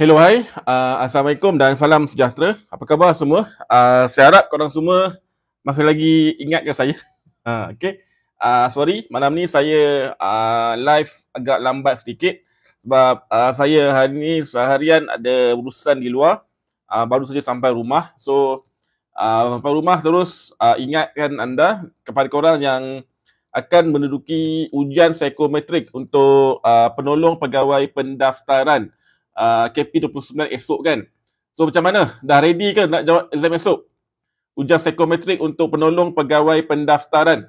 Hello, hai. Uh, Assalamualaikum dan salam sejahtera. Apa khabar semua? Uh, saya harap korang semua masih lagi ingat ke saya. Uh, ah, okay. Uh, sorry, malam ni saya uh, live agak lambat sedikit sebab uh, saya hari ni seharian ada urusan di luar. Uh, baru saja sampai rumah. So, uh, sampai rumah terus uh, ingatkan anda kepada korang yang akan menduduki ujian psikometrik untuk uh, penolong pegawai pendaftaran. Uh, KP29 esok kan. So macam mana? Dah ready ke nak jawab exam esok? Ujian psikometrik untuk penolong pegawai pendaftaran.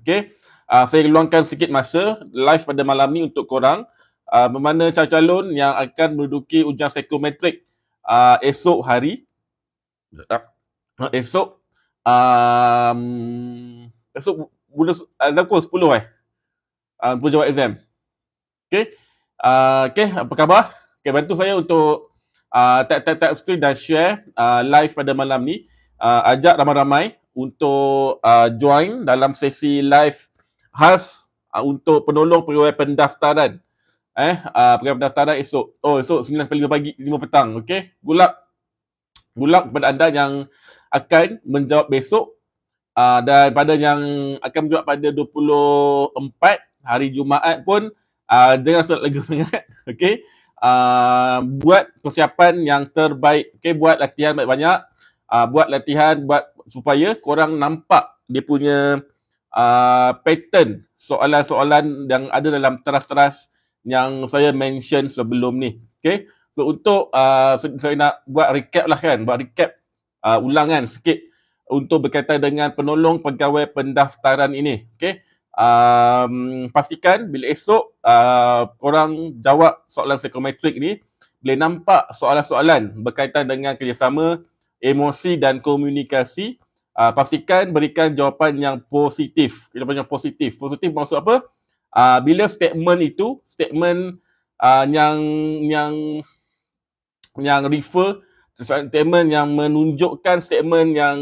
Okay. Uh, saya luangkan sikit masa live pada malam ni untuk korang. Uh, memana calon-calon yang akan menduduki ujian psikometrik uh, esok hari. Uh, esok. Um, esok bulan, exam uh, pukul 10 eh. Uh, jawab exam. Okay. Ah, okay, apa khabar? Okay, bantu saya untuk uh, tap tap tap screen dan share uh, live pada malam ni. Uh, ajak ramai-ramai untuk uh, join dalam sesi live khas uh, untuk penolong pegawai pendaftaran. Eh, uh, pegawai pendaftaran esok. Oh, esok 9.5 pagi, 5 petang. Okay, gulak. Gulak kepada anda yang akan menjawab besok Uh, dan pada yang akan menjawab pada 24 hari Jumaat pun Ah, dengan rasa lega sangat. Okey. Uh, ah, buat persiapan yang terbaik. Okey, buat latihan banyak-banyak. Uh, ah, buat latihan buat supaya korang nampak dia punya uh, pattern soalan-soalan yang ada dalam teras-teras yang saya mention sebelum ni. Okey. So untuk uh, saya nak buat recap lah kan, buat recap uh, ulangan sikit untuk berkaitan dengan penolong pegawai pendaftaran ini. Okey um, pastikan bila esok uh, korang jawab soalan psikometrik ni boleh nampak soalan-soalan berkaitan dengan kerjasama emosi dan komunikasi uh, pastikan berikan jawapan yang positif jawapan yang positif positif maksud apa uh, bila statement itu statement uh, yang yang yang refer statement yang menunjukkan statement yang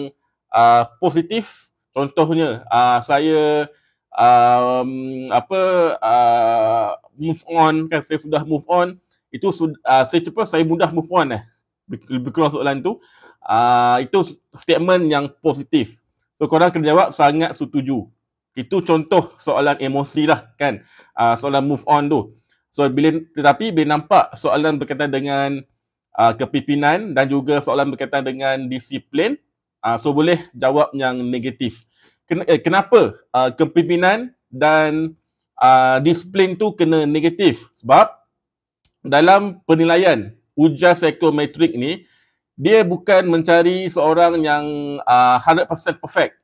uh, positif contohnya uh, saya um, apa uh, move on kan saya sudah move on itu uh, saya cepat saya mudah move on eh lebih kurang soalan tu uh, itu statement yang positif so korang kena jawab sangat setuju itu contoh soalan emosi lah kan uh, soalan move on tu so bila tetapi bila nampak soalan berkaitan dengan uh, kepimpinan dan juga soalan berkaitan dengan disiplin uh, so boleh jawab yang negatif ken, eh, kenapa uh, kepimpinan dan uh, disiplin tu kena negatif sebab dalam penilaian ujian psikometrik ni dia bukan mencari seorang yang uh, 100% perfect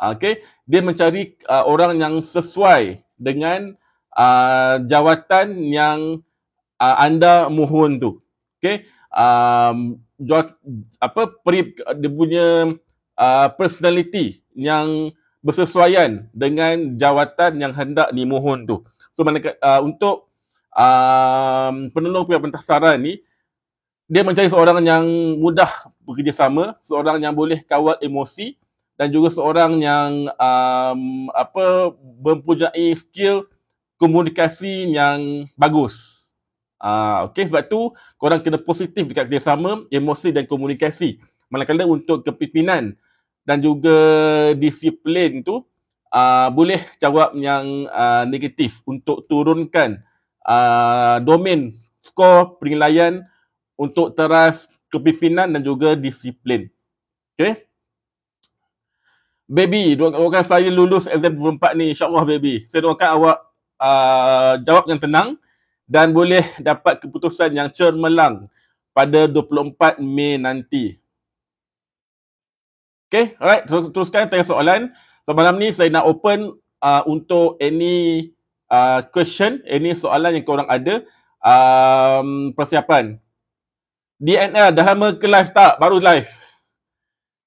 ah, Okay, dia mencari uh, orang yang sesuai dengan uh, jawatan yang uh, anda mohon tu Okay, um, apa peri, dia punya uh, personality yang bersesuaian dengan jawatan yang hendak dimohon tu. So mana uh, untuk um, penolong pihak pentasaran ni dia mencari seorang yang mudah bekerjasama, seorang yang boleh kawal emosi dan juga seorang yang um, apa mempunyai skill komunikasi yang bagus. Uh, ah, okay, sebab tu korang kena positif dekat kerjasama, emosi dan komunikasi manakala untuk kepimpinan dan juga disiplin tu uh, boleh jawab yang uh, negatif untuk turunkan uh, domain skor penilaian untuk teras kepimpinan dan juga disiplin. Okay. Baby, doakan saya lulus exam 24 ni. InsyaAllah, baby. Saya doakan awak uh, jawab yang tenang dan boleh dapat keputusan yang cermelang pada 24 Mei nanti. Okay, alright. So, teruskan tanya soalan. So, malam ni saya nak open uh, untuk any uh, question, any soalan yang korang ada. Um, persiapan. DNL, dah lama ke live tak? Baru live.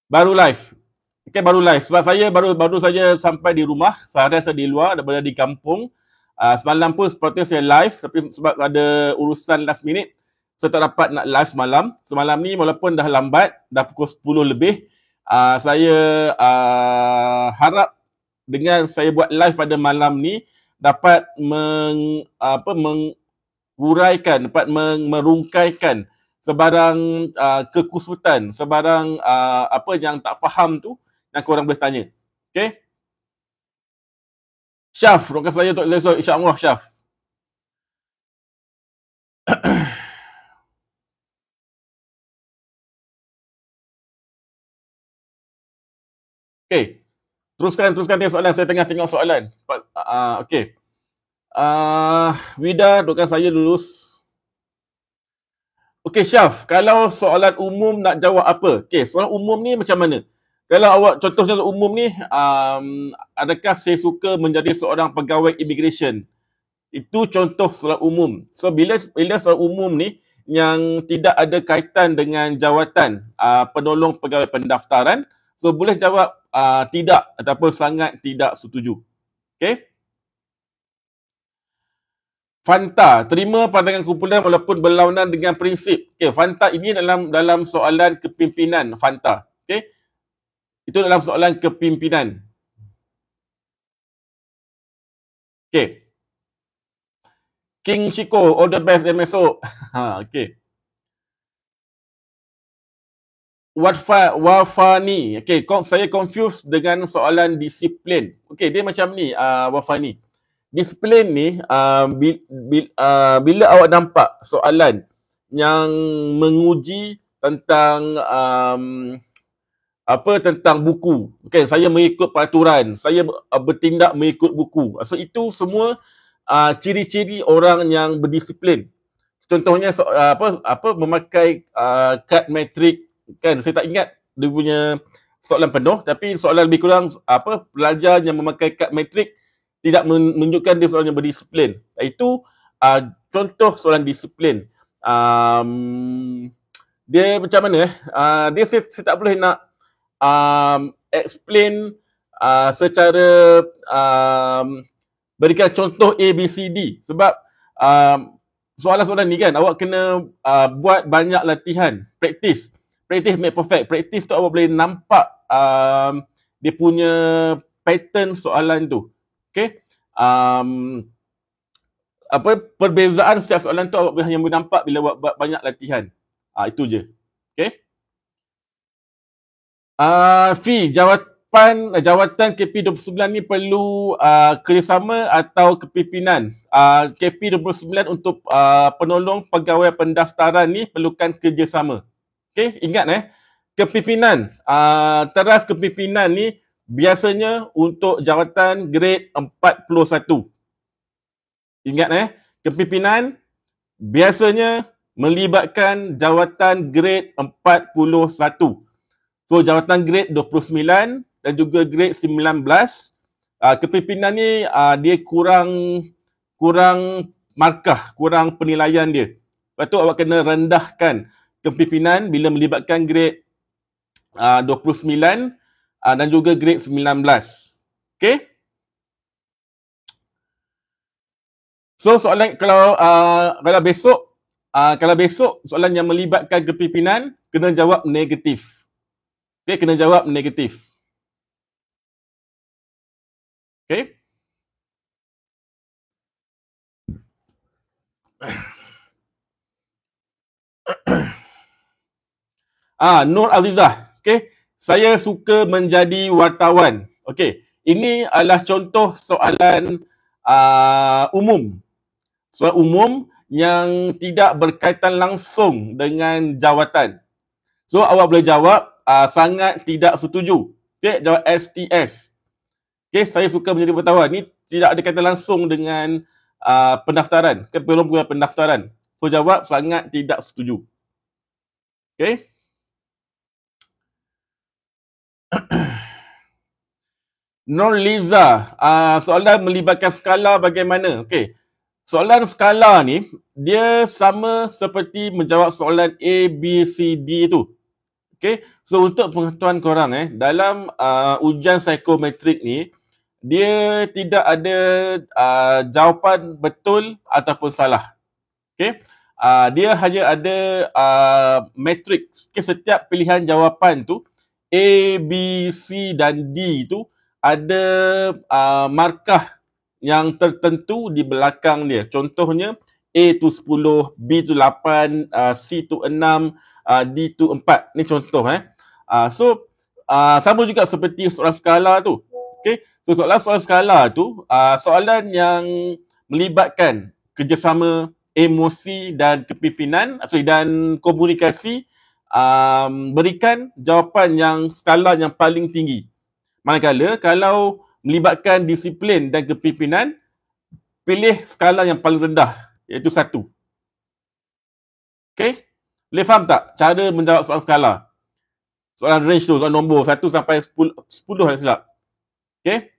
Baru live. Okay, baru live. Sebab saya baru baru saja sampai di rumah. Seharian saya di luar, daripada di kampung. Uh, semalam pun seperti saya live. Tapi sebab ada urusan last minute, saya tak dapat nak live semalam. Semalam ni walaupun dah lambat, dah pukul 10 lebih uh, saya uh, harap dengan saya buat live pada malam ni dapat meng, apa menguraikan dapat merungkaikan sebarang uh, kekusutan sebarang uh, apa yang tak faham tu yang korang boleh tanya okey Syaf, rukun saya untuk Zesor. InsyaAllah, Syaf. Okay. Teruskan, teruskan tengok soalan. Saya tengah tengok soalan. Uh, okay. Uh, Wida, doakan saya lulus. Okay, Syaf. Kalau soalan umum nak jawab apa? Okay, soalan umum ni macam mana? Kalau awak, contohnya umum ni, um, adakah saya suka menjadi seorang pegawai immigration? Itu contoh soalan umum. So, bila, bila soalan umum ni, yang tidak ada kaitan dengan jawatan uh, penolong pegawai pendaftaran, So boleh jawab uh, tidak ataupun sangat tidak setuju. Okay. Fanta, terima pandangan kumpulan walaupun berlawanan dengan prinsip. Okay, Fanta ini dalam dalam soalan kepimpinan Fanta. Okay. Itu dalam soalan kepimpinan. Okay. King Chico, all the best MSO. Ha, okay. wafa wafani okey kon saya confuse dengan soalan disiplin okey dia macam ni uh, wafani disiplin ni uh, bil, bil, uh, bila awak nampak soalan yang menguji tentang um, apa tentang buku okey saya mengikut peraturan saya uh, bertindak mengikut buku so itu semua uh, ciri-ciri orang yang berdisiplin contohnya so, uh, apa apa memakai uh, kad matrik kan saya tak ingat dia punya soalan penuh tapi soalan lebih kurang apa pelajar yang memakai kad matrik tidak menunjukkan dia soalan yang berdisiplin itu uh, ah, contoh soalan disiplin um, dia macam mana eh ah, dia saya, saya tak boleh nak um, explain uh, secara um, berikan contoh A, B, C, D sebab um, soalan-soalan ni kan awak kena uh, buat banyak latihan, praktis practice make perfect. Praktis tu awak boleh nampak um, dia punya pattern soalan tu. Okay. Um, apa perbezaan setiap soalan tu awak boleh hanya nampak bila awak buat banyak latihan. Ah, itu je. Okay. Uh, ah, fee jawatan jawatan KP29 ni perlu uh, kerjasama atau kepimpinan ah, uh, KP29 untuk uh, penolong pegawai pendaftaran ni perlukan kerjasama Okey, ingat eh. Kepimpinan, uh, teras kepimpinan ni biasanya untuk jawatan grade 41. Ingat eh, kepimpinan biasanya melibatkan jawatan grade 41. So jawatan grade 29 dan juga grade 19, uh, ah, kepimpinan ni uh, dia kurang kurang markah, kurang penilaian dia. Lepas tu awak kena rendahkan kepimpinan bila melibatkan grade uh, 29 uh, dan juga grade 19. Okay. So soalan kalau uh, kalau besok uh, kalau besok soalan yang melibatkan kepimpinan kena jawab negatif. Okay, kena jawab negatif. Okay. Ahem. Ah Nur Azizah. Okey. Saya suka menjadi wartawan. Okey. Ini adalah contoh soalan uh, umum. Soalan umum yang tidak berkaitan langsung dengan jawatan. So awak boleh jawab uh, sangat tidak setuju. Okey, jawab STS. Okey, saya suka menjadi wartawan. Ini tidak ada kaitan langsung dengan uh, pendaftaran. Ke kan, pendaftaran. So jawab sangat tidak setuju. Okey. Nur Liza, uh, soalan melibatkan skala bagaimana? Okey. Soalan skala ni dia sama seperti menjawab soalan A B C D tu. Okey. So untuk pengetahuan korang eh dalam uh, ujian psikometrik ni dia tidak ada uh, jawapan betul ataupun salah. Okey. Uh, dia hanya ada uh, matrix. Okay, setiap pilihan jawapan tu A, B, C dan D itu ada uh, markah yang tertentu di belakang dia. Contohnya A tu 10, B tu 8, uh, C tu 6, uh, D tu 4. Ni contoh eh. Uh, so uh, sama juga seperti soalan skala tu. Okay. So soalan, soalan skala tu uh, soalan yang melibatkan kerjasama emosi dan kepimpinan sorry, dan komunikasi um, berikan jawapan yang skala yang paling tinggi. Manakala kalau melibatkan disiplin dan kepimpinan, pilih skala yang paling rendah iaitu satu. Okay? Boleh faham tak cara menjawab soalan skala? Soalan range tu, soalan nombor satu sampai sepuluh, sepuluh silap. Okay?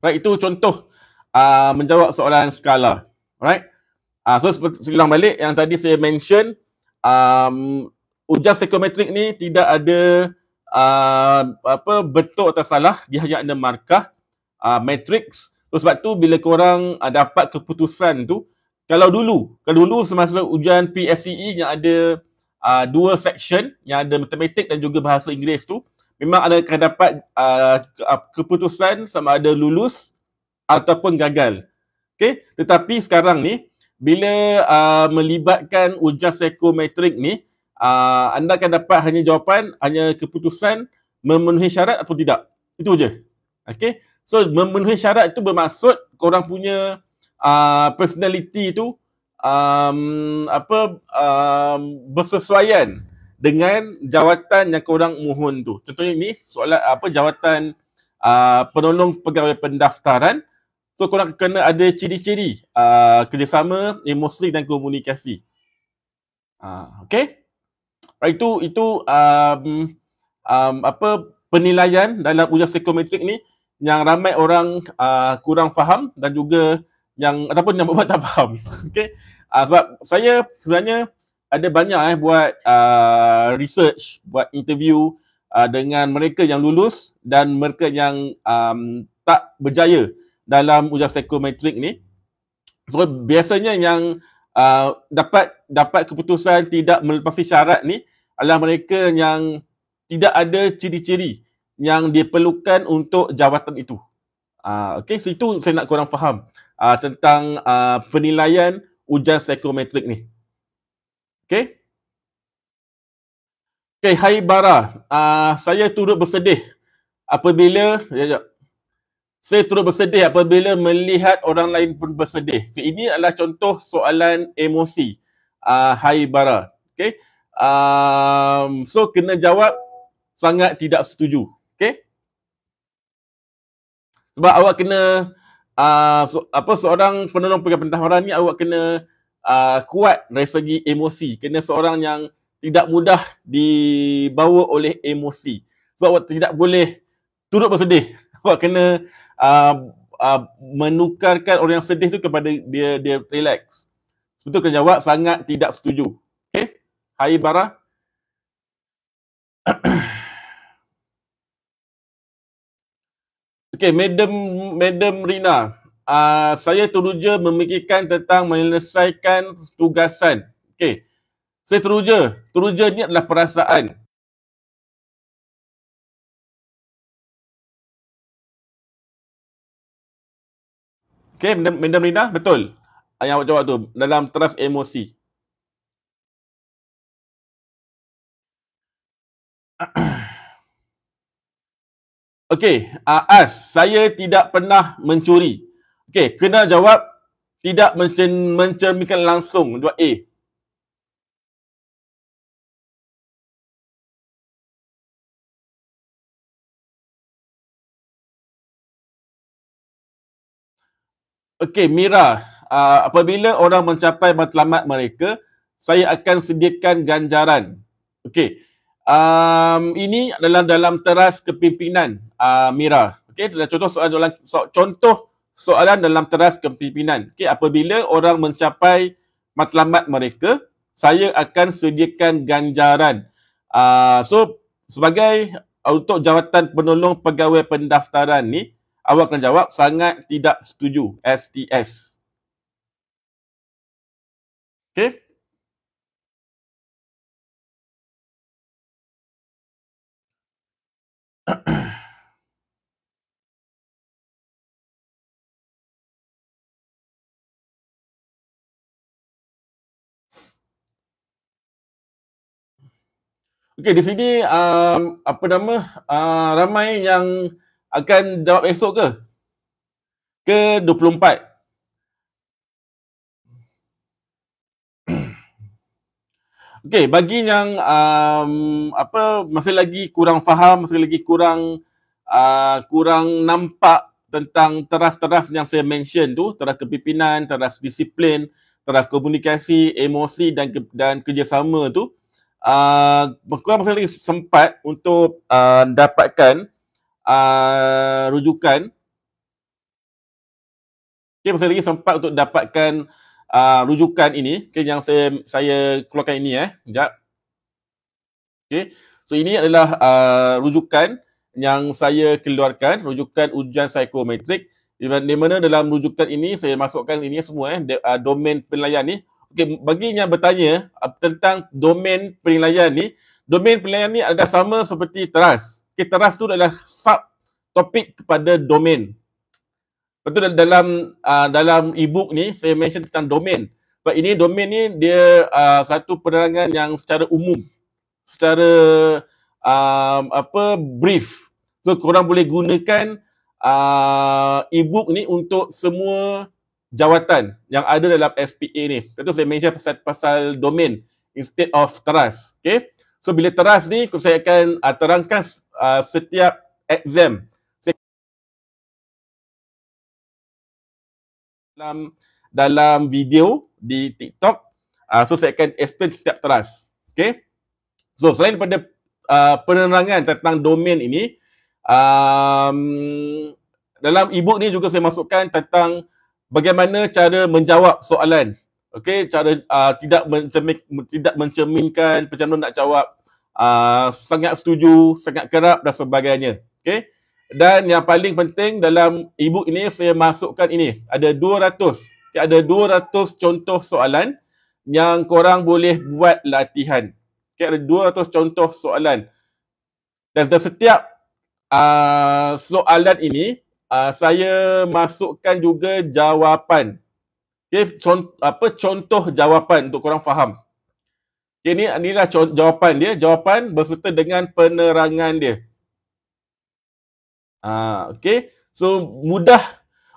Right, itu contoh uh, menjawab soalan skala. Right? Ah uh, so seulang balik yang tadi saya mention um ujian psikometrik ni tidak ada uh, apa betul atau salah dia hanya ada markah uh, ah, matrix. So, sebab tu bila korang uh, dapat keputusan tu kalau dulu kalau dulu semasa ujian PSEE yang ada uh, dua section yang ada matematik dan juga bahasa Inggeris tu memang ada akan dapat uh, keputusan sama ada lulus ataupun gagal. Okey, tetapi sekarang ni bila uh, melibatkan ujian psikometrik ni, uh, anda akan dapat hanya jawapan, hanya keputusan memenuhi syarat atau tidak. Itu je. Okay. So, memenuhi syarat itu bermaksud korang punya uh, personality tu um, apa um, bersesuaian dengan jawatan yang korang mohon tu. Contohnya ni, soalan apa jawatan uh, penolong pegawai pendaftaran So korang kena ada ciri-ciri uh, kerjasama, emosi dan komunikasi. Uh, okay? Right, itu itu um, um, apa penilaian dalam ujian psikometrik ni yang ramai orang uh, kurang faham dan juga yang ataupun yang buat tak faham. Okay? Uh, sebab saya sebenarnya ada banyak eh buat uh, research, buat interview uh, dengan mereka yang lulus dan mereka yang um, tak berjaya dalam ujian psikometrik ni so biasanya yang uh, dapat dapat keputusan tidak melepasi syarat ni adalah mereka yang tidak ada ciri-ciri yang diperlukan untuk jawatan itu. Uh, ah, okay, so saya nak korang faham uh, tentang uh, penilaian ujian psikometrik ni. Okay. Okay, hai Bara. Uh, saya turut bersedih apabila... Sekejap, ya, sekejap. Ya, saya turut bersedih apabila melihat orang lain pun bersedih. Okay, ini adalah contoh soalan emosi. Uh, Hai Bara. Okay. Um, so kena jawab sangat tidak setuju. Okay. Sebab awak kena uh, so, apa seorang penolong pegawai pentadbiran ni awak kena uh, kuat dari segi emosi. Kena seorang yang tidak mudah dibawa oleh emosi. So awak tidak boleh turut bersedih awak kena uh, uh, menukarkan orang yang sedih tu kepada dia dia relax. Sebetul kena jawab sangat tidak setuju. Okey. Hai Bara. Okey, Madam Madam Rina. Uh, saya teruja memikirkan tentang menyelesaikan tugasan. Okey. Saya teruja. Teruja ni adalah perasaan. Okay, benda, benda merindah, betul. Yang awak jawab tu, dalam trust emosi. Okay, uh, As, saya tidak pernah mencuri. Okay, kena jawab tidak mencerminkan langsung. 2A. Okey, Mira, uh, apabila orang mencapai matlamat mereka, saya akan sediakan ganjaran. Okey. Um, ini adalah dalam teras kepimpinan, uh, Mira. Okey, contoh soalan, so, contoh soalan dalam teras kepimpinan. Okey, apabila orang mencapai matlamat mereka, saya akan sediakan ganjaran. Uh, so sebagai untuk jawatan penolong pegawai pendaftaran ni, awak akan jawab sangat tidak setuju STS. Okay. Okey di sini um, apa nama uh, ramai yang akan jawab esok ke? Ke 24? Okey, bagi yang um, apa masih lagi kurang faham, masih lagi kurang uh, kurang nampak tentang teras-teras yang saya mention tu, teras kepimpinan, teras disiplin, teras komunikasi, emosi dan ke, dan kerjasama tu, uh, kurang masih lagi sempat untuk uh, dapatkan uh, rujukan. Okey, masih lagi sempat untuk dapatkan uh, rujukan ini. Okey, yang saya, saya keluarkan ini eh. Sekejap. Okey, so ini adalah uh, rujukan yang saya keluarkan. Rujukan ujian psikometrik. Di mana dalam rujukan ini, saya masukkan ini semua eh. De, uh, domain penilaian ni. Okey, bagi yang bertanya uh, tentang domain penilaian ni. Domain penilaian ni ada sama seperti trust keteras tu adalah sub topik kepada domain. Betul dalam uh, dalam e-book ni saya mention tentang domain. Sebab ini domain ni dia uh, satu penerangan yang secara umum. Secara um, apa brief. So korang boleh gunakan uh, e-book ni untuk semua jawatan yang ada dalam SPA ni. Tentu saya mention pasal, pasal domain instead of teras. Okay. So bila teras ni saya akan uh, terangkan uh, setiap exam dalam dalam video di TikTok uh, so saya akan explain setiap teras okey so selain pada uh, ah, penerangan tentang domain ini um, dalam ebook ni juga saya masukkan tentang bagaimana cara menjawab soalan okey cara uh, tidak mencermin, tidak mencerminkan macam mana nak jawab Ah, sangat setuju, sangat kerap dan sebagainya. Okay, Dan yang paling penting dalam e ini saya masukkan ini. Ada 200. Okay, ada 200 contoh soalan yang korang boleh buat latihan. Okey, ada 200 contoh soalan. Dan setiap uh, soalan ini uh, saya masukkan juga jawapan. Okay, cont- apa contoh jawapan untuk korang faham. Okay, ni inilah jawapan dia. Jawapan berserta dengan penerangan dia. Ha, okay. So, mudah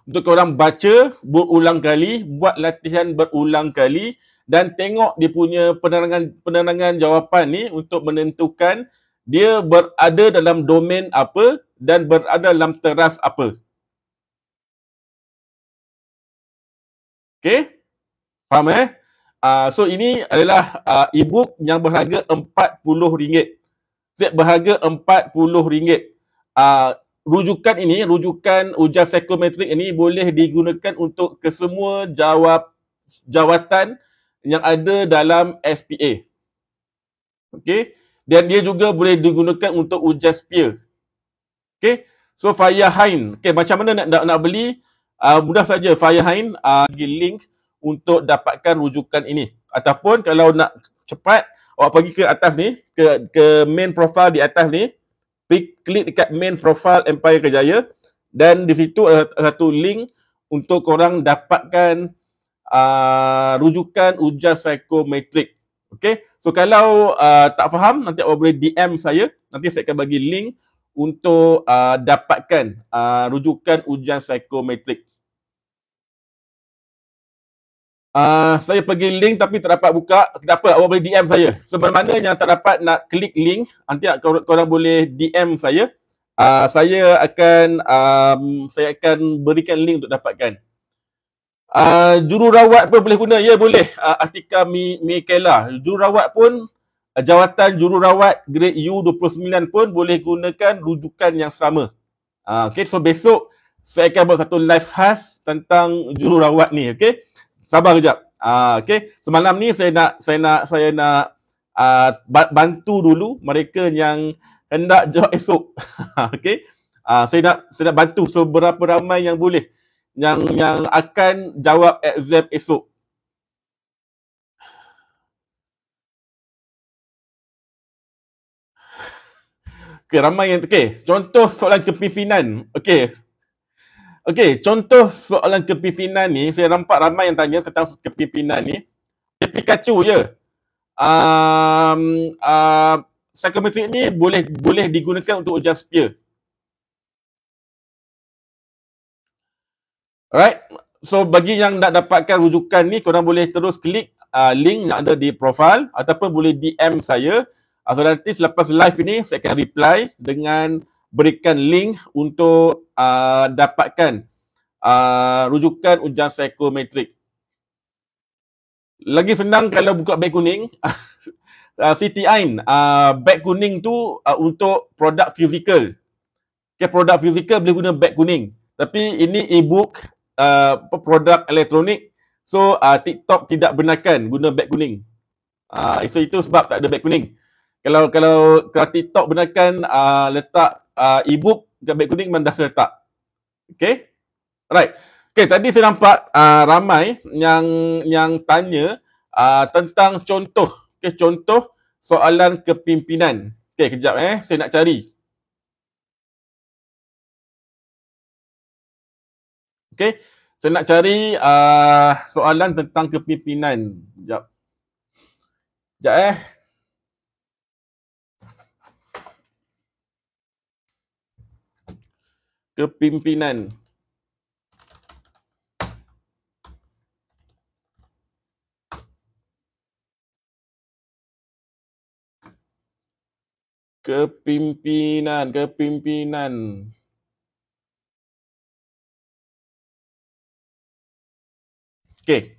untuk korang baca berulang kali. Buat latihan berulang kali. Dan tengok dia punya penerangan penerangan jawapan ni untuk menentukan dia berada dalam domain apa dan berada dalam teras apa. Okay? Faham eh? Uh, so ini adalah uh, e-book yang berharga RM40. Set berharga RM40. Uh, ah, rujukan ini, rujukan ujian psikometrik ini boleh digunakan untuk kesemua jawab jawatan yang ada dalam SPA. Okay. Dan dia juga boleh digunakan untuk ujian SPIA. Okay. So Fire Hain. Okay. macam mana nak nak, nak beli? Uh, mudah saja Fire Hain uh, link uh, untuk dapatkan rujukan ini ataupun kalau nak cepat awak pergi ke atas ni ke ke main profile di atas ni pick, klik dekat main profile Empire Kejaya dan di situ ada satu link untuk korang dapatkan uh, rujukan ujian psikometrik Okay, so kalau uh, tak faham nanti awak boleh DM saya nanti saya akan bagi link untuk uh, dapatkan uh, rujukan ujian psikometrik. Ah, saya pergi link tapi tak dapat buka. Apa? Awak boleh DM saya. Sebermana yang tak dapat nak klik link, nanti ah, korang, korang boleh DM saya. Uh, saya akan um, saya akan berikan link untuk dapatkan. Uh, jururawat pun boleh guna. Ya, boleh. Uh, Artika Mi Mikaela. Jururawat pun, uh, jawatan jururawat grade U29 pun boleh gunakan rujukan yang sama. Uh, okay, so besok saya akan buat satu live khas tentang jururawat ni. Okay. Sabar kejap. Uh, ah, okay. Semalam ni saya nak saya nak saya nak uh, bantu dulu mereka yang hendak jawab esok. okay. Uh, ah, saya nak saya nak bantu seberapa ramai yang boleh yang yang akan jawab exam esok. Okay, ramai yang okay. Contoh soalan kepimpinan. Okay, Okey, contoh soalan kepimpinan ni, saya nampak ramai yang tanya tentang kepimpinan ni. Dia Pikachu je. Um, uh, psychometric ni boleh boleh digunakan untuk ujian spear. Alright, so bagi yang nak dapatkan rujukan ni, korang boleh terus klik uh, link yang ada di profile ataupun boleh DM saya. Uh, so nanti selepas live ini, saya akan reply dengan berikan link untuk uh, dapatkan uh, rujukan ujian psikometrik. Lagi senang kalau buka beg kuning. uh, Ain, uh, beg kuning tu uh, untuk produk fizikal. Okay, produk fizikal boleh guna beg kuning. Tapi ini e-book, uh, produk elektronik. So, uh, TikTok tidak benarkan guna beg kuning. Uh, so, itu sebab tak ada beg kuning. Kalau kalau kalau TikTok benarkan uh, letak uh, e-book jambit kuning mendah serta. Okay? Right. Okay, tadi saya nampak uh, ramai yang yang tanya uh, tentang contoh. Okay, contoh soalan kepimpinan. Okay, kejap eh. Saya nak cari. Okay, saya nak cari uh, soalan tentang kepimpinan. Sekejap. Sekejap eh. kepimpinan kepimpinan kepimpinan Okey.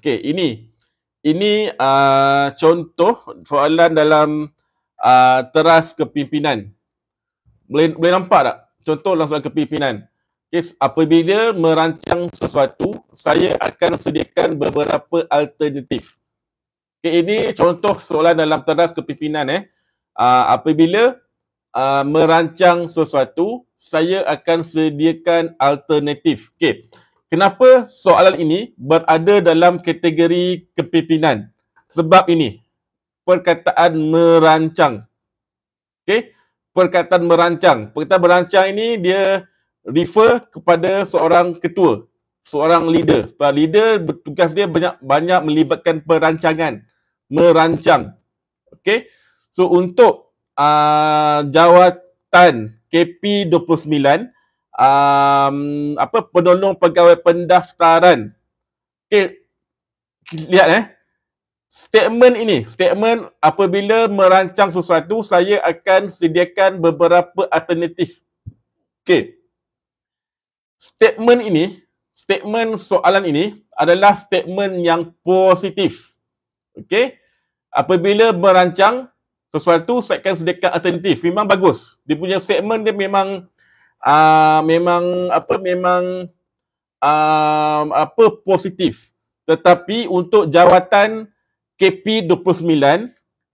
Okey, ini ini uh, contoh soalan dalam uh, teras kepimpinan. Boleh boleh nampak tak? Contoh dalam soalan kepimpinan. Okay, apabila merancang sesuatu, saya akan sediakan beberapa alternatif. Okay, ini contoh soalan dalam teras kepimpinan. Eh. Uh, apabila uh, merancang sesuatu, saya akan sediakan alternatif. Okay. Kenapa soalan ini berada dalam kategori kepimpinan? Sebab ini, perkataan merancang. Okey, perkataan merancang. Perkataan merancang ini dia refer kepada seorang ketua, seorang leader. Sebab leader tugas dia banyak banyak melibatkan perancangan, merancang. Okey. So untuk uh, jawatan KP 29, um, apa penolong pegawai pendaftaran. Okey. Lihat eh. Statement ini, statement apabila merancang sesuatu, saya akan sediakan beberapa alternatif. Okey. Statement ini, statement soalan ini adalah statement yang positif. Okey. Apabila merancang sesuatu, saya akan sediakan alternatif. Memang bagus. Dia punya statement dia memang uh, memang apa memang um, apa positif tetapi untuk jawatan KP 29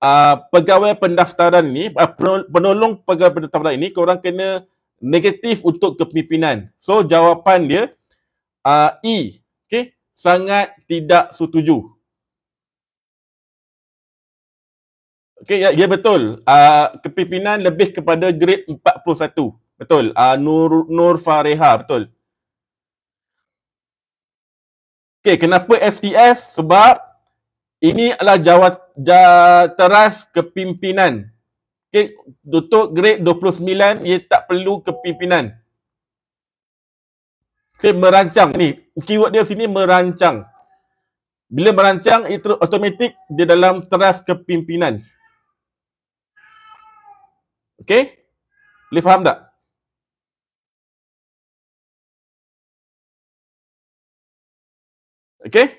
uh, pegawai pendaftaran ini uh, ah, penolong pegawai pendaftaran ini korang kena negatif untuk kepimpinan so jawapan dia uh, E okay? sangat tidak setuju Okey, ya, ya betul. Uh, kepimpinan lebih kepada grade 41. Betul. Uh, Nur Nur Fareha, betul. Okay, kenapa STS? Sebab ini adalah jawat teras kepimpinan. Okay, Dr. Grade 29 ia tak perlu kepimpinan. Okey, merancang ni. Keyword dia sini merancang. Bila merancang, itu otomatik dia dalam teras kepimpinan. Okay, Boleh faham tak? Okay.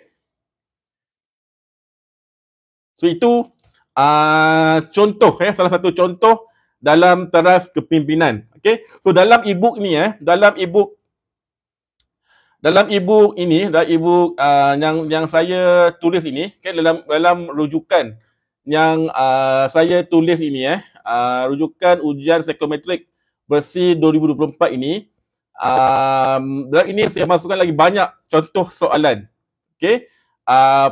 So itu uh, contoh, eh, salah satu contoh dalam teras kepimpinan. Okay. So dalam e-book ni, eh, dalam e-book dalam ibu ini, dalam ibu uh, ah, yang yang saya tulis ini, okay, dalam dalam rujukan yang uh, saya tulis ini, eh, uh, rujukan ujian psikometrik versi 2024 ini, um, dalam ini saya masukkan lagi banyak contoh soalan. Okay, uh, ah,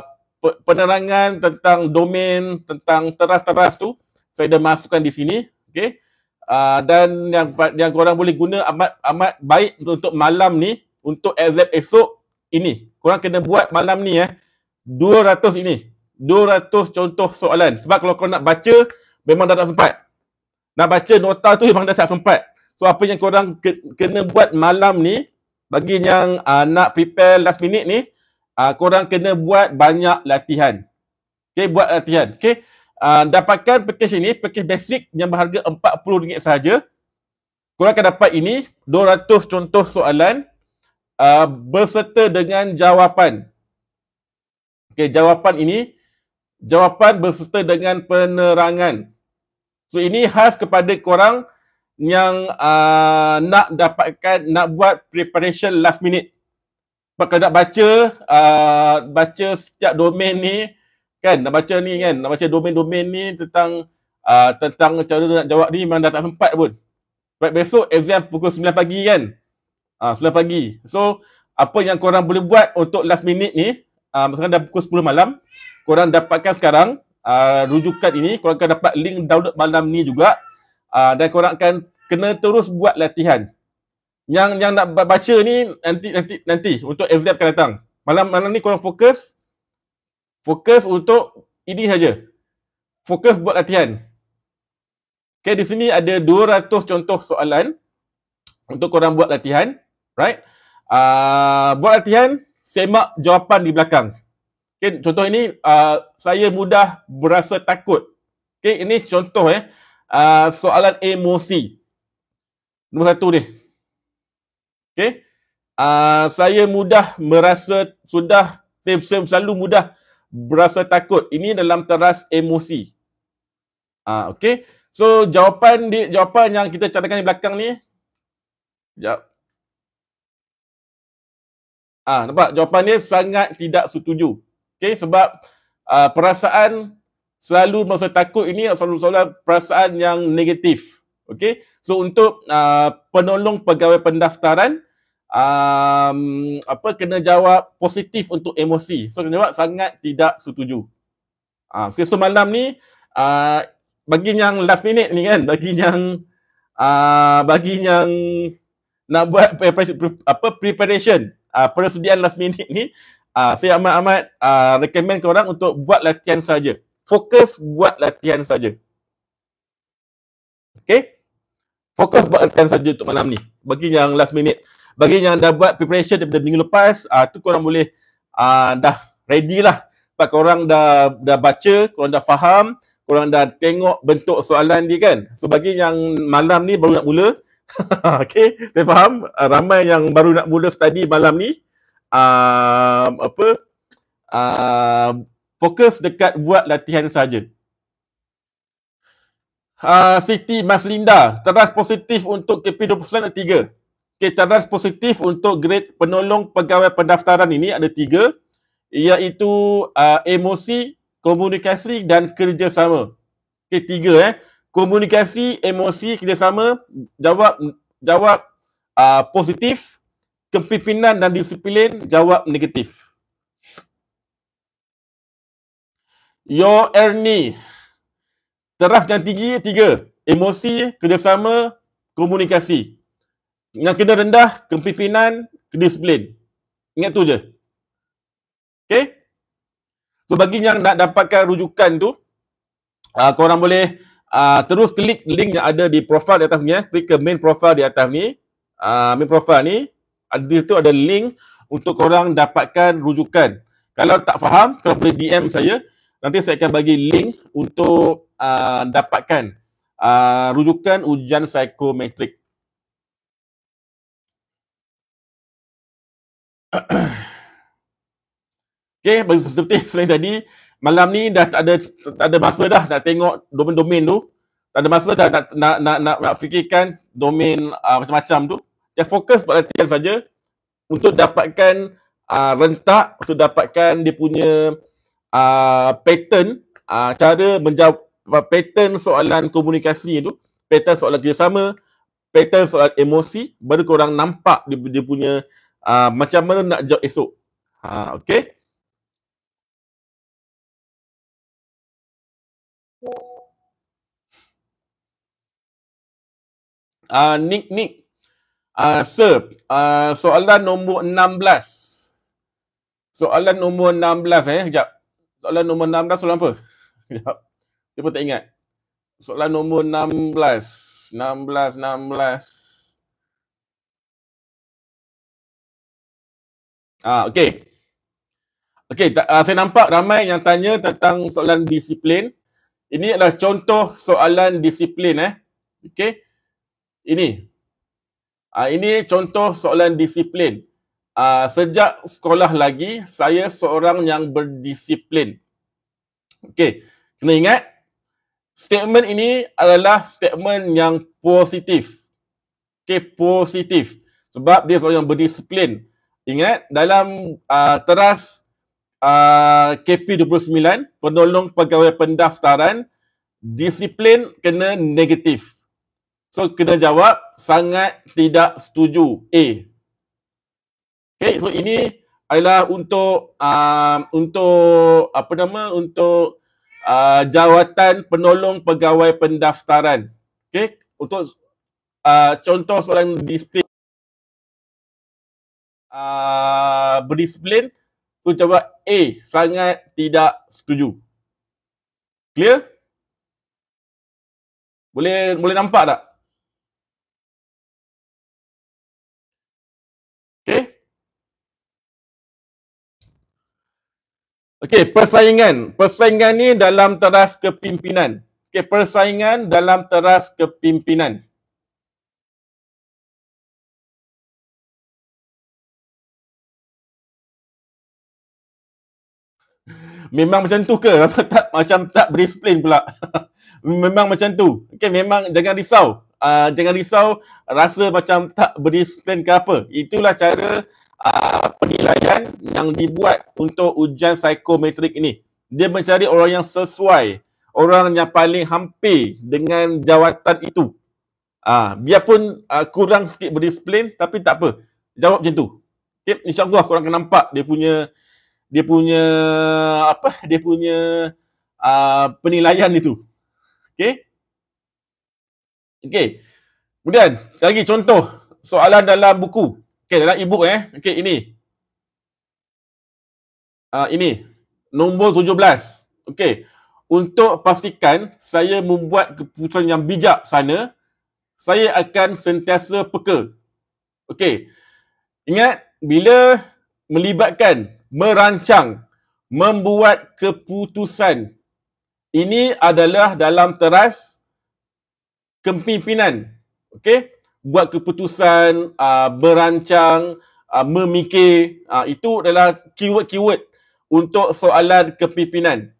penerangan tentang domain tentang teras-teras tu saya dah masukkan di sini Okay, uh, ah, dan yang yang korang boleh guna amat amat baik untuk, untuk malam ni untuk exam esok ini korang kena buat malam ni eh 200 ini 200 contoh soalan sebab kalau korang nak baca memang dah tak sempat nak baca nota tu memang dah tak sempat so apa yang korang kena buat malam ni bagi yang uh, nak prepare last minute ni uh, korang kena buat banyak latihan. Okay, buat latihan. Okay, uh, ah, dapatkan package ini, package basic yang berharga RM40 sahaja. Korang akan dapat ini, 200 contoh soalan uh, berserta dengan jawapan. Okay, jawapan ini, jawapan berserta dengan penerangan. So, ini khas kepada korang yang uh, nak dapatkan, nak buat preparation last minute sebab kalau nak baca uh, baca setiap domain ni kan nak baca ni kan nak baca domain-domain ni tentang uh, tentang cara nak jawab ni memang dah tak sempat pun sebab besok exam pukul 9 pagi kan uh, ah, 9 pagi so apa yang korang boleh buat untuk last minute ni uh, ah, misalkan dah pukul 10 malam korang dapatkan sekarang uh, rujukan ini korang akan dapat link download malam ni juga uh, dan korang akan kena terus buat latihan yang yang nak baca ni nanti nanti nanti untuk FZ akan datang. Malam malam ni korang fokus fokus untuk ini saja. Fokus buat latihan. Okay, di sini ada 200 contoh soalan untuk korang buat latihan. Right? Uh, buat latihan, semak jawapan di belakang. Okay, contoh ini, uh, saya mudah berasa takut. Okay, ini contoh eh. Uh, soalan emosi. Nombor satu ni. Okay, Uh, ah, saya mudah merasa sudah saya, saya selalu mudah berasa takut. Ini dalam teras emosi. Ah uh, okey. So jawapan di jawapan yang kita cadangkan di belakang ni. Jap. Ah uh, nampak jawapan dia sangat tidak setuju. Okay, sebab uh, perasaan selalu merasa takut ini selalu-selalu perasaan yang negatif. Okay, So untuk uh, penolong pegawai pendaftaran um, apa kena jawab positif untuk emosi. So kena jawab sangat tidak setuju. Ah uh, okay, so malam ni uh, bagi yang last minute ni kan bagi yang uh, bagi yang nak buat apa preparation uh, persediaan last minute ni uh, saya amat-amat uh, recommend orang untuk buat latihan saja. Fokus buat latihan saja. Okay? Fokus buat latihan saja untuk malam ni. Bagi yang last minute bagi yang dah buat preparation daripada minggu lepas uh, tu korang boleh uh, dah ready lah sebab korang dah dah baca, korang dah faham korang dah tengok bentuk soalan ni kan so bagi yang malam ni baru nak mula okay, saya faham uh, ramai yang baru nak mula study malam ni uh, apa uh, fokus dekat buat latihan saja. Uh, Siti Maslinda, teras positif untuk KP29 dan 3 keteran positif untuk grade penolong pegawai pendaftaran ini ada tiga iaitu uh, emosi, komunikasi dan kerjasama. Okey tiga eh. Komunikasi, emosi, kerjasama, jawab jawab uh, positif, kepimpinan dan disiplin, jawab negatif. Your Ernie. Teras yang tinggi tiga. Emosi, kerjasama, komunikasi yang kena rendah kepimpinan kedisiplin ingat tu je Okay. so bagi yang nak dapatkan rujukan tu uh, korang boleh uh, terus klik link yang ada di profil di atas ni eh. klik ke main profile di atas ni uh, main profile ni di situ ada link untuk korang dapatkan rujukan kalau tak faham korang boleh DM saya nanti saya akan bagi link untuk uh, dapatkan uh, rujukan ujian psikometrik okay, seperti selain tadi, malam ni dah tak ada tak ada masa dah nak tengok domain-domain tu. Tak ada masa dah nak nak nak, nak, nak fikirkan domain uh, macam-macam tu. Just fokus pada latihan saja untuk dapatkan uh, rentak, untuk dapatkan dia punya uh, pattern, uh, cara menjawab pattern soalan komunikasi tu, pattern soalan kerjasama, pattern soalan emosi, baru korang nampak dia, dia punya uh, macam mana nak job esok. Ha, okay. Uh, ah, Nick, Nick. Uh, sir, uh, soalan nombor 16. Soalan nombor 16 eh, sekejap. Soalan nombor 16 soalan apa? Sekejap. Dia pun tak ingat. Soalan nombor 16. 16, 16. Ah, okay. Okay, ta- uh, saya nampak ramai yang tanya tentang soalan disiplin. Ini adalah contoh soalan disiplin eh. Okay. Ini. Ah, uh, ini contoh soalan disiplin. Ah, uh, sejak sekolah lagi, saya seorang yang berdisiplin. Okay. Kena ingat, statement ini adalah statement yang positif. Okay, positif. Sebab dia seorang yang berdisiplin. Ingat dalam uh, teras ah, uh, KP29 penolong pegawai pendaftaran disiplin kena negatif. So kena jawab sangat tidak setuju A. Okay, so ini adalah untuk uh, untuk apa nama untuk uh, jawatan penolong pegawai pendaftaran. Okay, untuk uh, contoh soalan disiplin. Uh, berdisiplin tu jawab A sangat tidak setuju. Clear? Boleh boleh nampak tak? Okey. Okey, persaingan. Persaingan ni dalam teras kepimpinan. Okey, persaingan dalam teras kepimpinan. memang macam tu ke? Rasa tak macam tak berexplain pula. memang macam tu. Okay, memang jangan risau. Uh, jangan risau rasa macam tak berexplain ke apa. Itulah cara uh, penilaian yang dibuat untuk ujian psikometrik ini. Dia mencari orang yang sesuai. Orang yang paling hampir dengan jawatan itu. Uh, biarpun uh, kurang sikit berdisiplin tapi tak apa. Jawab macam tu. Okay, InsyaAllah korang akan nampak dia punya dia punya apa dia punya uh, penilaian itu. Okey. Okey. Kemudian lagi contoh soalan dalam buku. Okey dalam e eh. Okey ini. Uh, ini nombor 17. Okey. Untuk pastikan saya membuat keputusan yang bijak sana, saya akan sentiasa peka. Okey. Ingat bila melibatkan merancang membuat keputusan ini adalah dalam teras kepimpinan okey buat keputusan uh, ah, merancang uh, ah, memikir uh, itu adalah keyword-keyword untuk soalan kepimpinan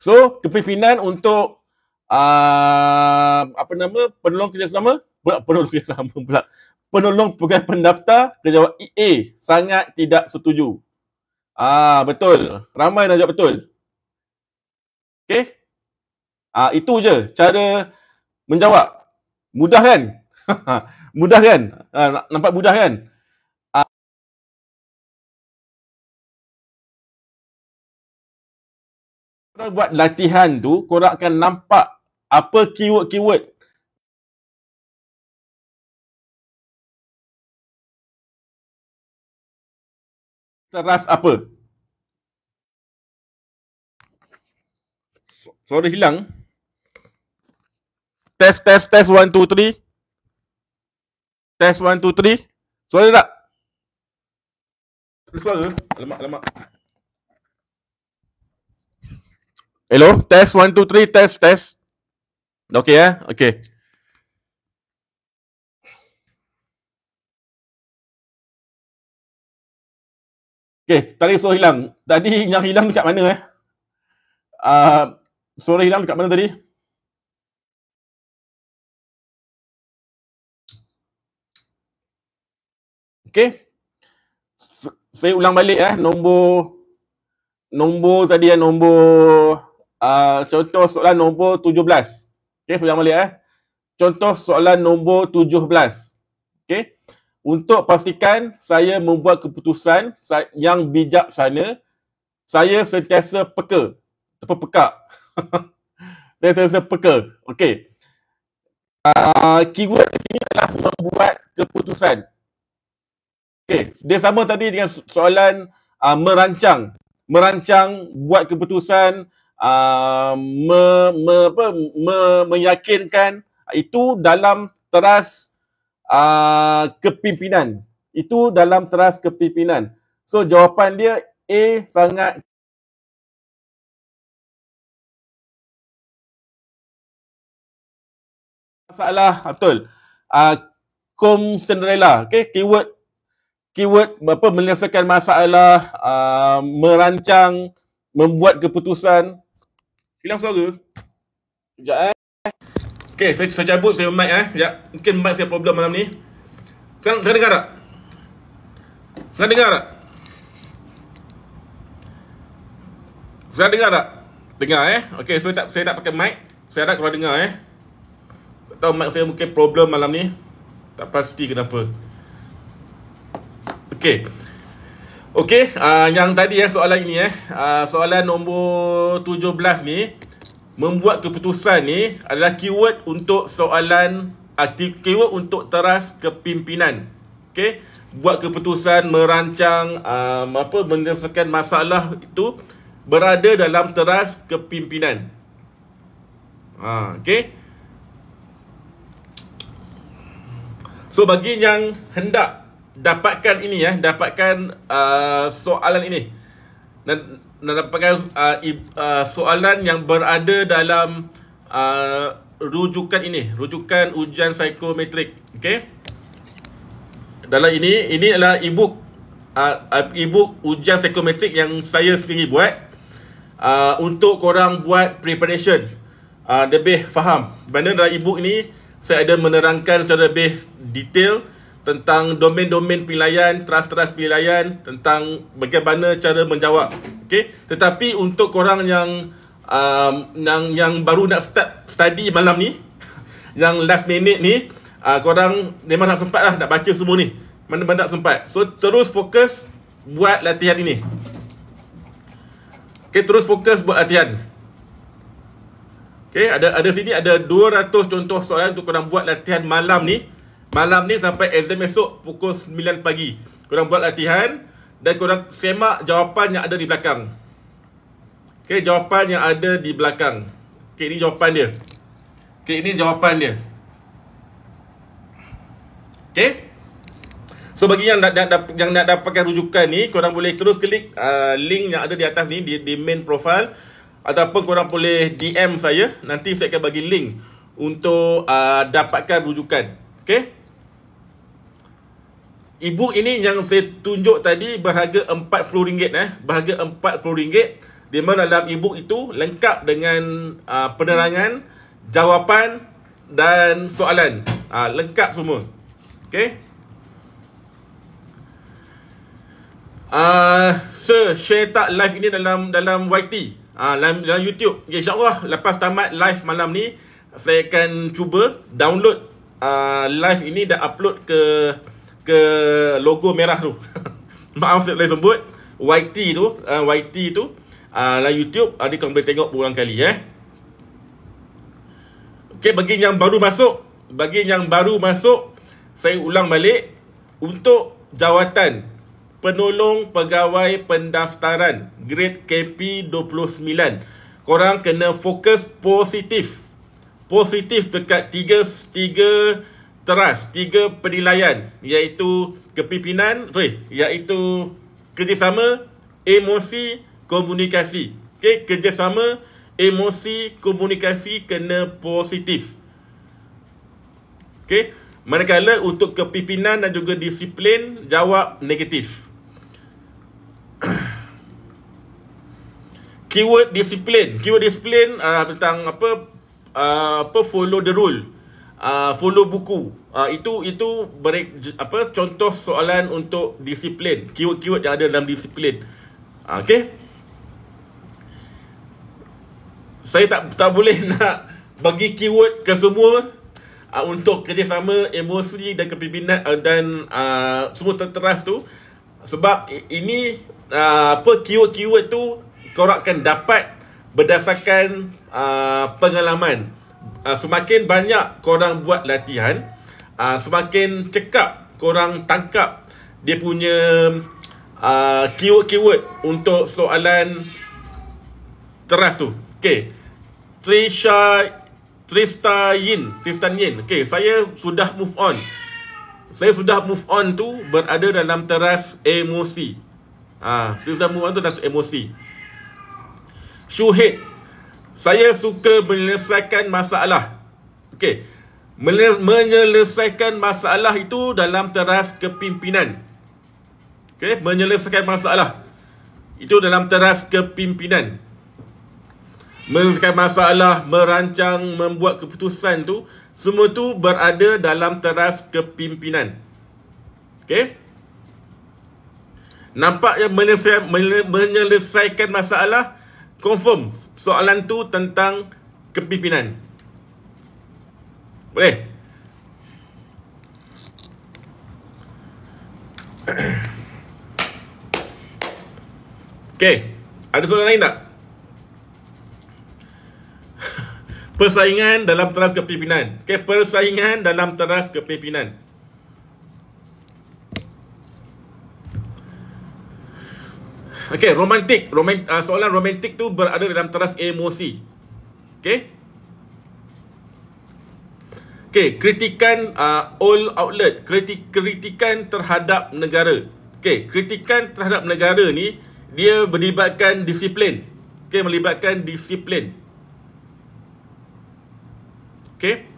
so kepimpinan untuk uh, apa nama penolong kerjasama pula penolong kerjasama pula penolong pegawai pendaftar kerjawat EA sangat tidak setuju. Ah betul. Ramai dah jawab betul. Okay, Ah itu je cara menjawab. Mudah kan? mudah kan? Ah, nampak mudah kan? Ah. buat latihan tu, korang akan nampak apa keyword-keyword teras apa? Suara hilang. Test, test, test. One, two, three. Test, one, two, three. Suara tak? Ada suara? Alamak, alamak. Hello? Test, one, two, three. Test, test. Okay, eh? Okay. Okay, tarik suara hilang. Tadi yang hilang dekat mana eh? Uh, suara hilang dekat mana tadi? Okay. Saya ulang balik eh. Nombor nombor tadi eh. Nombor uh, contoh soalan nombor 17. Okay, saya ulang balik eh. Contoh soalan nombor 17 untuk pastikan saya membuat keputusan yang bijaksana, saya sentiasa peka. Tepuk pekak. sentiasa peka. Okey. Uh, keyword di sini adalah membuat keputusan. Okey. Dia sama tadi dengan soalan uh, merancang. Merancang, buat keputusan, uh, me, me, apa, me, meyakinkan. Itu dalam teras Ah, kepimpinan. Itu dalam teras kepimpinan. So jawapan dia A sangat masalah betul. Ah uh, kom Cinderella, okey keyword keyword apa menyelesaikan masalah uh, merancang membuat keputusan hilang suara. Sekejap eh. Okay, saya, saya cabut saya mic eh. Ya, mungkin mic saya problem malam ni. Sekarang saya dengar tak? Saya dengar tak? Saya dengar tak? Dengar eh. Okay, saya tak saya tak pakai mic. Saya tak kalau dengar eh. Tak tahu mic saya mungkin problem malam ni. Tak pasti kenapa. Okay, Okey, uh, yang tadi eh soalan ini eh. Uh, soalan nombor 17 ni membuat keputusan ni adalah keyword untuk soalan ah, keyword untuk teras kepimpinan. Okey, buat keputusan merancang um, apa menyelesaikan masalah itu berada dalam teras kepimpinan. Ha, okey. So bagi yang hendak dapatkan ini ya, dapatkan uh, soalan ini mendapatkan uh, uh, soalan yang berada dalam uh, rujukan ini, rujukan ujian psikometrik. Okay, Dalam ini, ini adalah e-book uh, uh, e-book ujian psikometrik yang saya sendiri buat uh, untuk korang buat preparation. Uh, lebih faham. Benda dalam e-book ini saya ada menerangkan secara lebih detail tentang domain-domain pilihan, trust-trust pilihan tentang bagaimana cara menjawab. Okey. Tetapi untuk korang yang um, yang yang baru nak start study malam ni, yang last minute ni, uh, korang memang tak sempat lah nak baca semua ni. Mana benda tak sempat. So terus fokus buat latihan ini. Okey, terus fokus buat latihan. Okey, ada ada sini ada 200 contoh soalan untuk korang buat latihan malam ni. Malam ni sampai exam esok pukul 9 pagi. Korang buat latihan dan korang semak jawapan yang ada di belakang. Okay, jawapan yang ada di belakang. Okay, ini jawapan dia. Okay, ini jawapan dia. Okay. So bagi yang nak yang, yang nak dapatkan rujukan ni, korang boleh terus klik uh, link yang ada di atas ni di, di main profile ataupun korang boleh DM saya, nanti saya akan bagi link untuk uh, dapatkan rujukan. Okay e ini yang saya tunjuk tadi berharga RM40 eh. Berharga RM40 di mana dalam e itu lengkap dengan uh, penerangan, jawapan dan soalan. Uh, lengkap semua. Okay. Uh, sir, share tak live ini dalam dalam YT uh, dalam, dalam YouTube okay, InsyaAllah lepas tamat live malam ni Saya akan cuba download uh, live ini dan upload ke ke logo merah tu. Maaf saya boleh sebut YT tu, uh, YT tu ah uh, YouTube ada uh, kau boleh tengok berulang kali eh. Okey bagi yang baru masuk, bagi yang baru masuk saya ulang balik untuk jawatan penolong pegawai pendaftaran grade KP 29. Korang kena fokus positif. Positif dekat tiga tiga teras tiga penilaian iaitu kepimpinan sorry iaitu kerjasama emosi komunikasi okey kerjasama emosi komunikasi kena positif okey manakala untuk kepimpinan dan juga disiplin jawab negatif keyword disiplin keyword disiplin uh, tentang apa uh, apa follow the rule uh, follow buku. Uh, itu itu break, apa contoh soalan untuk disiplin. Keyword-keyword yang ada dalam disiplin. Uh, ah, okay. Saya tak tak boleh nak bagi keyword ke semua uh, untuk kerjasama emosi dan kepimpinan uh, dan uh, semua terteras tu sebab ini uh, apa keyword-keyword tu korang dapat berdasarkan uh, pengalaman uh, semakin banyak korang buat latihan, uh, semakin cekap korang tangkap dia punya uh, keyword-keyword untuk soalan teras tu. Okay. Trisha Trista Yin Trista Yin Okay, saya sudah move on Saya sudah move on tu Berada dalam teras emosi Ah, ha, Saya sudah move on tu teras emosi Shuhid saya suka menyelesaikan masalah. Okey. Menyelesaikan masalah itu dalam teras kepimpinan. Okey, menyelesaikan masalah. Itu dalam teras kepimpinan. Menyelesaikan masalah, merancang, membuat keputusan tu semua tu berada dalam teras kepimpinan. Okey. nampak yang menyelesaikan masalah confirm soalan tu tentang kepimpinan. Boleh? Okay, ada soalan lain tak? Persaingan dalam teras kepimpinan. Okay, persaingan dalam teras kepimpinan. Okay, romantik. Roman, uh, soalan romantik tu berada dalam teras emosi. Okay? Okay, kritikan uh, all outlet. Kritik, kritikan terhadap negara. Okay, kritikan terhadap negara ni, dia melibatkan disiplin. Okay, melibatkan disiplin. Okay?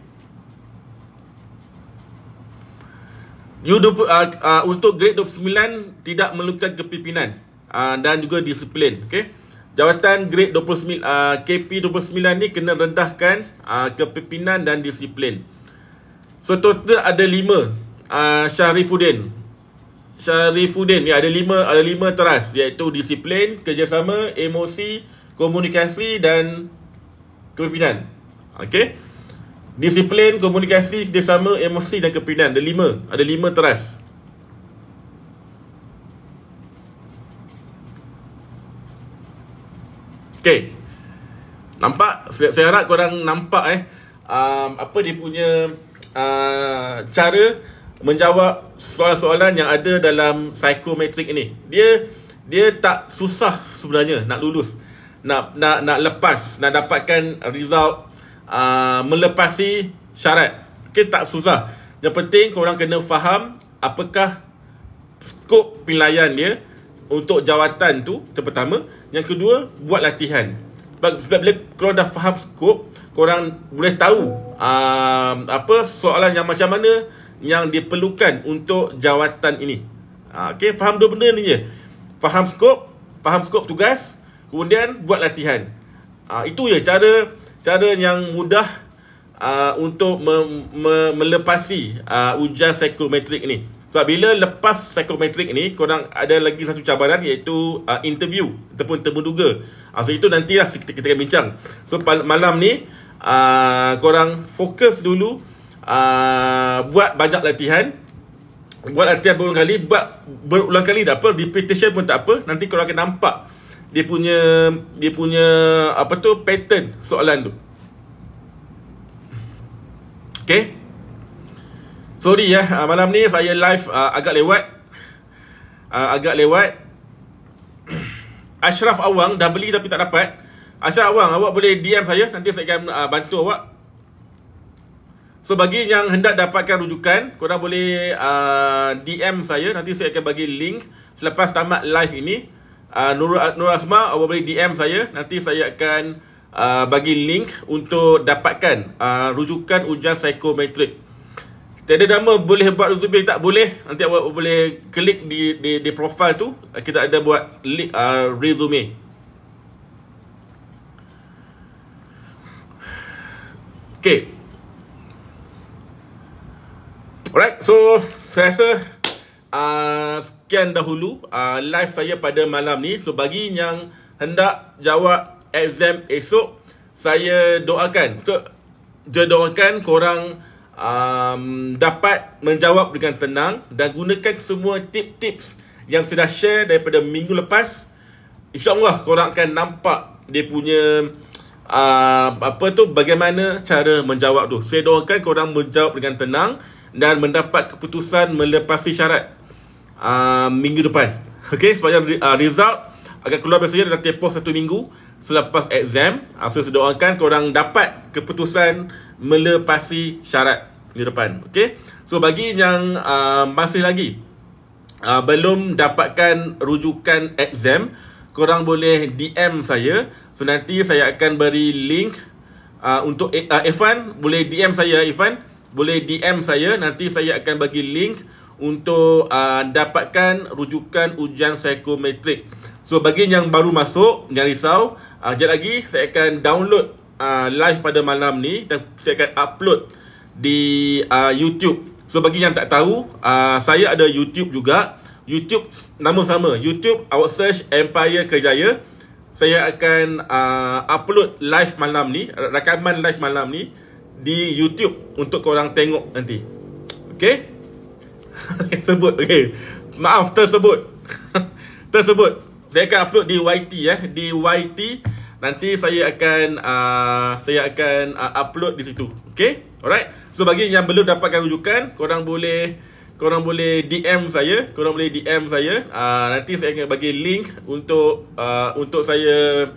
You 20, uh, uh, untuk grade 29 tidak melukat kepimpinan. Ah, dan juga disiplin okey jawatan grade 29 uh, KP 29 ni kena rendahkan uh, kepimpinan dan disiplin so total ada 5 uh, ah, Syarifuddin Syarifuddin ya ada 5 ada 5 teras iaitu disiplin kerjasama emosi komunikasi dan kepimpinan okey disiplin komunikasi kerjasama emosi dan kepimpinan ada lima, ada lima teras Okay. Nampak? Saya, saya harap korang nampak eh. Um, apa dia punya uh, cara menjawab soalan-soalan yang ada dalam psikometrik ini. Dia dia tak susah sebenarnya nak lulus. Nak nak nak lepas, nak dapatkan result uh, melepasi syarat. Okay, tak susah. Yang penting korang kena faham apakah skop pilihan dia untuk jawatan tu terpertama yang kedua buat latihan sebab, sebab bila korang dah faham skop korang boleh tahu um, apa soalan yang macam mana yang diperlukan untuk jawatan ini uh, ah, Okay, faham dua benda ni je faham skop faham skop tugas kemudian buat latihan uh, itu je cara cara yang mudah uh, untuk me- me- melepasi uh, ujian psikometrik ni sebab so, bila lepas psikometrik ni Korang ada lagi satu cabaran iaitu uh, interview Ataupun temuduga uh, ah, So itu nantilah kita, kita akan bincang So malam ni uh, Korang fokus dulu uh, Buat banyak latihan Buat latihan berulang kali Buat berulang kali tak apa Repetition pun tak apa Nanti korang akan nampak Dia punya Dia punya Apa tu Pattern soalan tu Okay Sorry ya, uh, malam ni saya live uh, agak lewat. Uh, agak lewat. Ashraf Awang dah beli tapi tak dapat. Ashraf Awang, awak boleh DM saya nanti saya akan uh, bantu awak. So bagi yang hendak dapatkan rujukan, korang boleh uh, DM saya nanti saya akan bagi link selepas tamat live ini. Uh, Nur Azma, awak boleh DM saya nanti saya akan uh, bagi link untuk dapatkan uh, rujukan ujian psikometrik. Tiada drama boleh buat YouTube page tak boleh. Nanti awak boleh klik di di di profil tu kita ada buat link uh, resume. Okay. Alright, so saya rasa uh, sekian dahulu uh, live saya pada malam ni. So bagi yang hendak jawab exam esok, saya doakan. So, doakan korang um, dapat menjawab dengan tenang dan gunakan semua tips-tips yang sudah share daripada minggu lepas. InsyaAllah korang akan nampak dia punya uh, apa tu bagaimana cara menjawab tu. Saya doakan korang menjawab dengan tenang dan mendapat keputusan melepasi syarat uh, minggu depan. Okay, sepanjang uh, result akan keluar biasanya dalam tempoh satu minggu selepas exam. Uh, so, saya doakan korang dapat keputusan melepasi syarat di depan. Okay? So bagi yang uh, masih lagi uh, belum dapatkan rujukan exam, korang boleh DM saya. So nanti saya akan beri link uh, untuk eh, uh, Evan. Boleh DM saya Evan. Boleh DM saya. Nanti saya akan bagi link untuk uh, dapatkan rujukan ujian psikometrik. So bagi yang baru masuk, jangan risau. Uh, lagi saya akan download uh, live pada malam ni dan saya akan upload di uh, YouTube. So bagi yang tak tahu, uh, saya ada YouTube juga. YouTube nama sama, YouTube Awak Search Empire Kejaya. Saya akan uh, upload live malam ni, rakaman live malam ni di YouTube untuk korang tengok nanti. Okay? sebut, okay. Maaf, tersebut. tersebut. Saya akan upload di YT ya. Eh. Di YT. Nanti saya akan uh, saya akan uh, upload di situ. Okey? Alright. So bagi yang belum dapatkan rujukan, korang boleh korang boleh DM saya, korang boleh DM saya. Uh, nanti saya akan bagi link untuk uh, untuk saya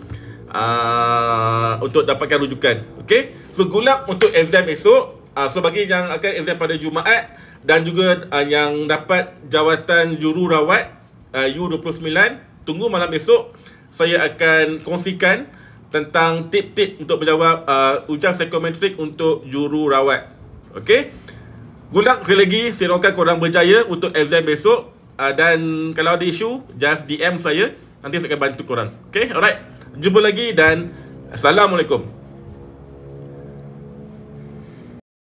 uh, untuk dapatkan rujukan. Okey? So good untuk exam esok. Uh, so bagi yang akan exam pada Jumaat dan juga uh, yang dapat jawatan jururawat uh, U29, tunggu malam esok saya akan kongsikan tentang tip-tip untuk menjawab uh, ujian psikometrik untuk jururawat. Okey. Good luck sekali lagi. Saya doakan korang berjaya untuk exam besok. Uh, dan kalau ada isu, just DM saya. Nanti saya akan bantu korang. Okey, alright. Jumpa lagi dan Assalamualaikum.